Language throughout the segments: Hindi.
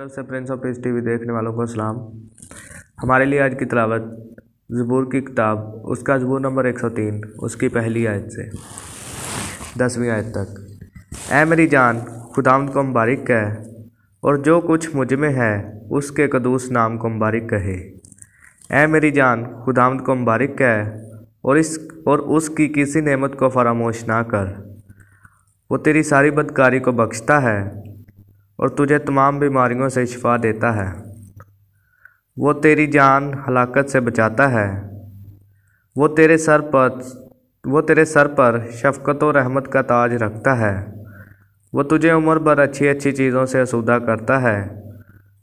तरफ से प्रिंस ऑफ पीस टीवी देखने वालों को सलाम हमारे लिए आज की तलावत जबूर की किताब उसका जबूर नंबर 103 उसकी पहली आयत से दसवीं आयत तक ए मेरी जान खुदाम को मुबारक कह और जो कुछ मुझ में है उसके कदूस नाम को मुबारक कहे ए मेरी जान खुदाम को मुबारक कह और इस और उसकी किसी नेमत को फरामोश ना कर वो तेरी सारी बदकारी को बख्शता है और तुझे तमाम बीमारियों से शिफा देता है वो तेरी जान हलाकत से बचाता है वो तेरे सर पर वो तेरे सर पर शफकत और रहमत का ताज रखता है वो तुझे उम्र भर अच्छी अच्छी चीज़ों से असुदा करता है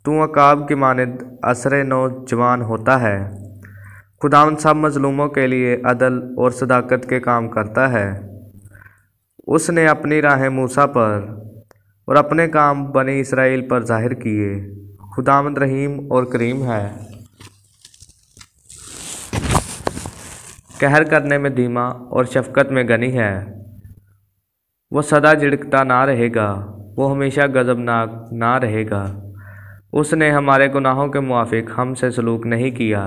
तू अकाब की मानद असर नौजवान होता है उन सब मजलूमों के लिए अदल और सदाकत के काम करता है उसने अपनी राह मूसा पर और अपने काम बने इसराइल पर जाहिर किए खुदामद रहीम और करीम है कहर करने में धीमा और शफकत में गनी है वो सदा झिड़कता ना रहेगा वो हमेशा गज़बनाक ना रहेगा उसने हमारे गुनाहों के मुआफ़ हमसे सलूक नहीं किया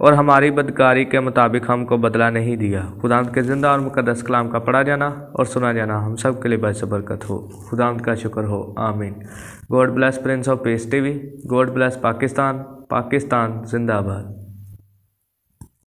और हमारी बदकारी के मुताबिक हमको बदला नहीं दिया खुदा के ज़िंदा और मुकदस कलाम का पढ़ा जाना और सुना जाना हम सब के लिए बस बरकत हो खुदा का शुक्र हो आमीन God bless prince of T V God bless Pakistan Pakistan जिंदाबाद